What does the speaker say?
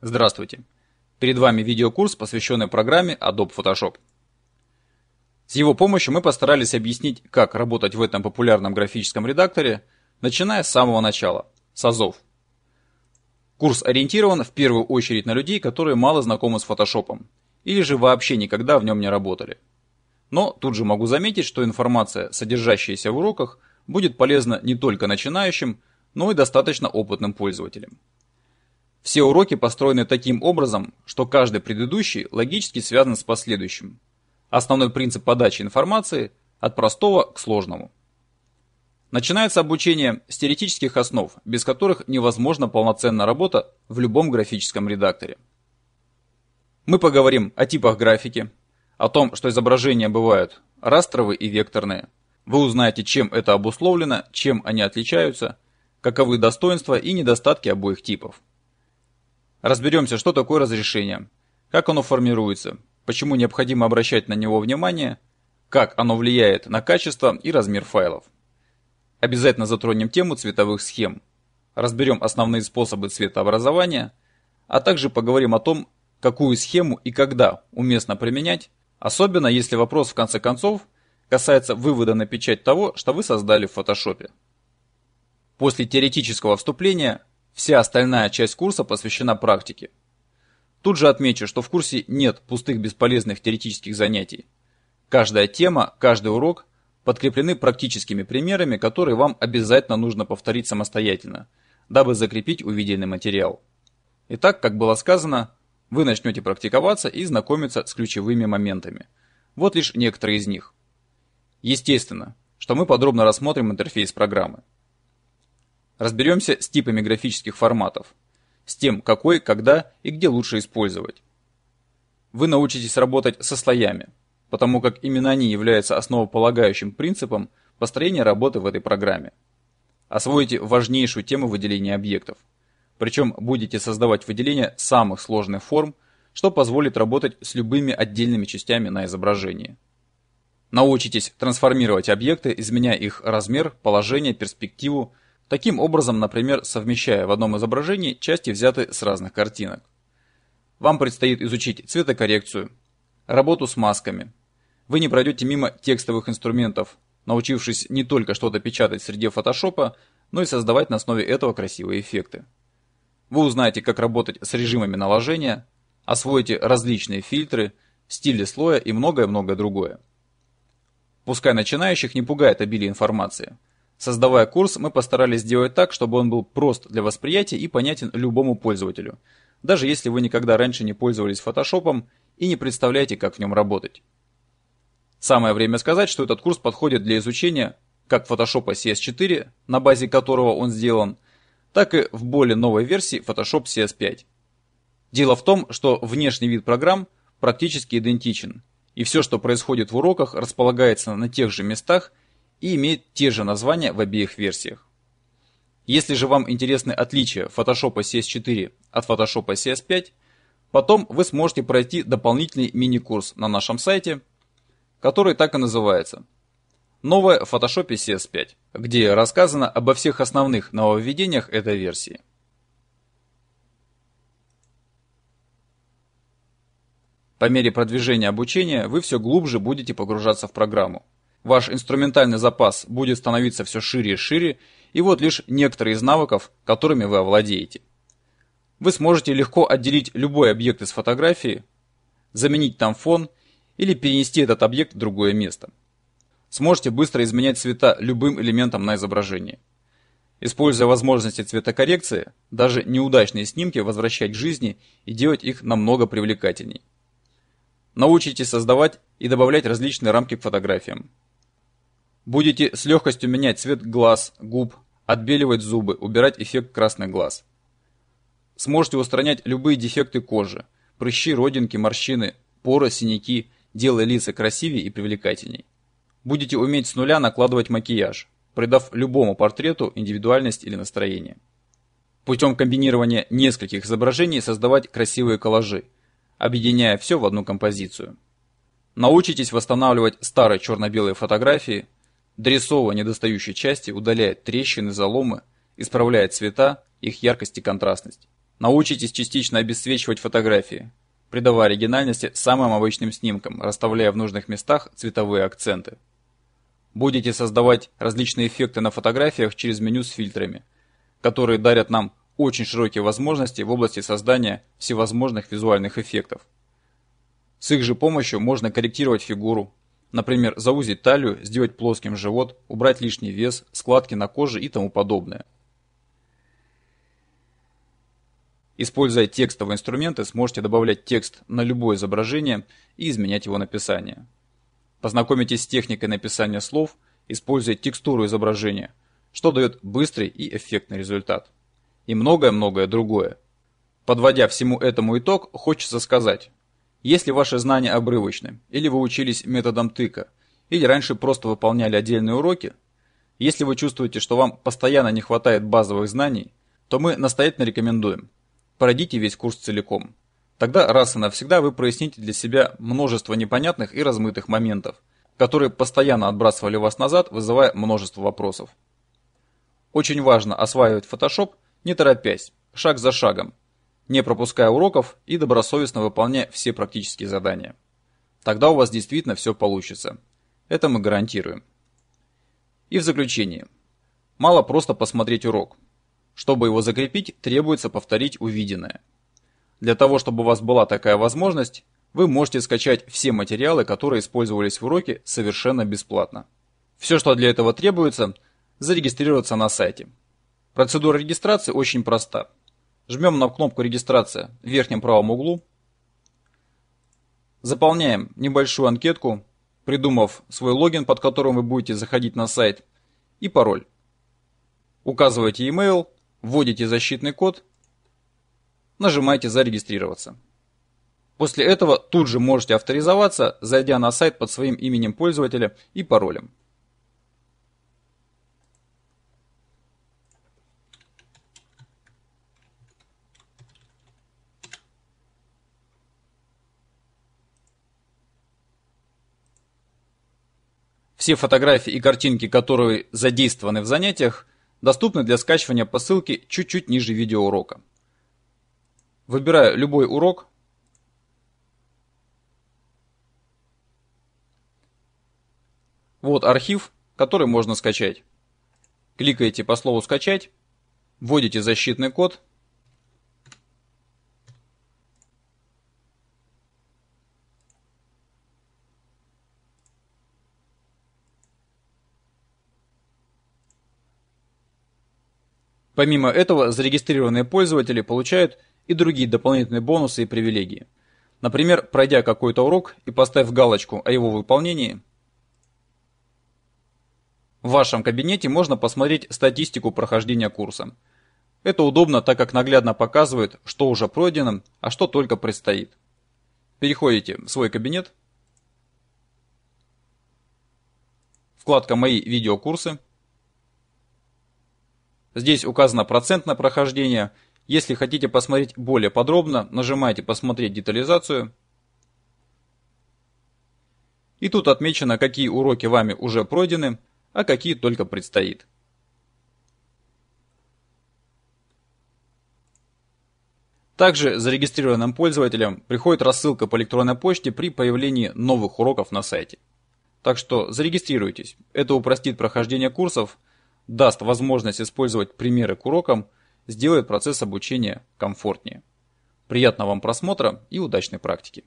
Здравствуйте! Перед вами видеокурс, посвященный программе Adobe Photoshop. С его помощью мы постарались объяснить, как работать в этом популярном графическом редакторе, начиная с самого начала, с азов. Курс ориентирован в первую очередь на людей, которые мало знакомы с Photoshop, или же вообще никогда в нем не работали. Но тут же могу заметить, что информация, содержащаяся в уроках, будет полезна не только начинающим, но и достаточно опытным пользователям. Все уроки построены таким образом, что каждый предыдущий логически связан с последующим. Основной принцип подачи информации – от простого к сложному. Начинается обучение с теоретических основ, без которых невозможна полноценная работа в любом графическом редакторе. Мы поговорим о типах графики, о том, что изображения бывают растровые и векторные. Вы узнаете, чем это обусловлено, чем они отличаются, каковы достоинства и недостатки обоих типов. Разберемся, что такое разрешение, как оно формируется, почему необходимо обращать на него внимание, как оно влияет на качество и размер файлов. Обязательно затронем тему цветовых схем, разберем основные способы цветообразования, а также поговорим о том, какую схему и когда уместно применять, особенно если вопрос в конце концов касается вывода на печать того, что вы создали в фотошопе. После теоретического вступления Вся остальная часть курса посвящена практике. Тут же отмечу, что в курсе нет пустых бесполезных теоретических занятий. Каждая тема, каждый урок подкреплены практическими примерами, которые вам обязательно нужно повторить самостоятельно, дабы закрепить увиденный материал. Итак, как было сказано, вы начнете практиковаться и знакомиться с ключевыми моментами. Вот лишь некоторые из них. Естественно, что мы подробно рассмотрим интерфейс программы. Разберемся с типами графических форматов, с тем, какой, когда и где лучше использовать. Вы научитесь работать со слоями, потому как именно они являются основополагающим принципом построения работы в этой программе. Освоите важнейшую тему выделения объектов. Причем будете создавать выделение самых сложных форм, что позволит работать с любыми отдельными частями на изображении. Научитесь трансформировать объекты, изменяя их размер, положение, перспективу, Таким образом, например, совмещая в одном изображении части, взятые с разных картинок. Вам предстоит изучить цветокоррекцию, работу с масками. Вы не пройдете мимо текстовых инструментов, научившись не только что-то печатать в среде фотошопа, но и создавать на основе этого красивые эффекты. Вы узнаете, как работать с режимами наложения, освоите различные фильтры, стили слоя и многое-многое другое. Пускай начинающих не пугает обилие информации – Создавая курс, мы постарались сделать так, чтобы он был прост для восприятия и понятен любому пользователю, даже если вы никогда раньше не пользовались фотошопом и не представляете, как в нем работать. Самое время сказать, что этот курс подходит для изучения как Photoshop CS4, на базе которого он сделан, так и в более новой версии Photoshop CS5. Дело в том, что внешний вид программ практически идентичен, и все, что происходит в уроках, располагается на тех же местах и имеет те же названия в обеих версиях. Если же вам интересны отличия Photoshop CS4 от Photoshop CS5, потом вы сможете пройти дополнительный мини-курс на нашем сайте, который так и называется «Новое в Photoshop CS5», где рассказано обо всех основных нововведениях этой версии. По мере продвижения обучения вы все глубже будете погружаться в программу, Ваш инструментальный запас будет становиться все шире и шире, и вот лишь некоторые из навыков, которыми вы овладеете. Вы сможете легко отделить любой объект из фотографии, заменить там фон или перенести этот объект в другое место. Сможете быстро изменять цвета любым элементом на изображении. Используя возможности цветокоррекции, даже неудачные снимки возвращать к жизни и делать их намного привлекательней. Научитесь создавать и добавлять различные рамки к фотографиям. Будете с легкостью менять цвет глаз, губ, отбеливать зубы, убирать эффект красных глаз. Сможете устранять любые дефекты кожи, прыщи, родинки, морщины, поры, синяки, делая лица красивее и привлекательней. Будете уметь с нуля накладывать макияж, придав любому портрету индивидуальность или настроение. Путем комбинирования нескольких изображений создавать красивые коллажи, объединяя все в одну композицию. Научитесь восстанавливать старые черно-белые фотографии, дорисовывая недостающие части, удаляет трещины, заломы, исправляет цвета, их яркость и контрастность. Научитесь частично обесцвечивать фотографии, придавая оригинальности самым обычным снимкам, расставляя в нужных местах цветовые акценты. Будете создавать различные эффекты на фотографиях через меню с фильтрами, которые дарят нам очень широкие возможности в области создания всевозможных визуальных эффектов. С их же помощью можно корректировать фигуру, Например, заузить талию, сделать плоским живот, убрать лишний вес, складки на коже и тому подобное. Используя текстовые инструменты, сможете добавлять текст на любое изображение и изменять его написание. Познакомитесь с техникой написания слов, используя текстуру изображения, что дает быстрый и эффектный результат. И многое-многое другое. Подводя всему этому итог, хочется сказать, если ваши знания обрывочны, или вы учились методом тыка, или раньше просто выполняли отдельные уроки, если вы чувствуете, что вам постоянно не хватает базовых знаний, то мы настоятельно рекомендуем – пройдите весь курс целиком. Тогда раз и навсегда вы проясните для себя множество непонятных и размытых моментов, которые постоянно отбрасывали вас назад, вызывая множество вопросов. Очень важно осваивать Photoshop не торопясь, шаг за шагом, не пропуская уроков и добросовестно выполняя все практические задания. Тогда у вас действительно все получится. Это мы гарантируем. И в заключение. Мало просто посмотреть урок. Чтобы его закрепить, требуется повторить увиденное. Для того, чтобы у вас была такая возможность, вы можете скачать все материалы, которые использовались в уроке, совершенно бесплатно. Все, что для этого требуется, зарегистрироваться на сайте. Процедура регистрации очень проста. Жмем на кнопку «Регистрация» в верхнем правом углу. Заполняем небольшую анкетку, придумав свой логин, под которым вы будете заходить на сайт, и пароль. Указываете email, вводите защитный код, нажимаете «Зарегистрироваться». После этого тут же можете авторизоваться, зайдя на сайт под своим именем пользователя и паролем. Все фотографии и картинки, которые задействованы в занятиях, доступны для скачивания по ссылке чуть-чуть ниже видеоурока. Выбираю любой урок. Вот архив, который можно скачать. Кликаете по слову «Скачать», вводите защитный код – Помимо этого, зарегистрированные пользователи получают и другие дополнительные бонусы и привилегии. Например, пройдя какой-то урок и поставив галочку о его выполнении, в вашем кабинете можно посмотреть статистику прохождения курса. Это удобно, так как наглядно показывает, что уже пройдено, а что только предстоит. Переходите в свой кабинет. Вкладка «Мои видеокурсы». Здесь указано процентное прохождение. Если хотите посмотреть более подробно, нажимаете «Посмотреть детализацию». И тут отмечено, какие уроки вами уже пройдены, а какие только предстоит. Также зарегистрированным пользователям приходит рассылка по электронной почте при появлении новых уроков на сайте. Так что зарегистрируйтесь, это упростит прохождение курсов, даст возможность использовать примеры к урокам, сделает процесс обучения комфортнее. Приятного вам просмотра и удачной практики!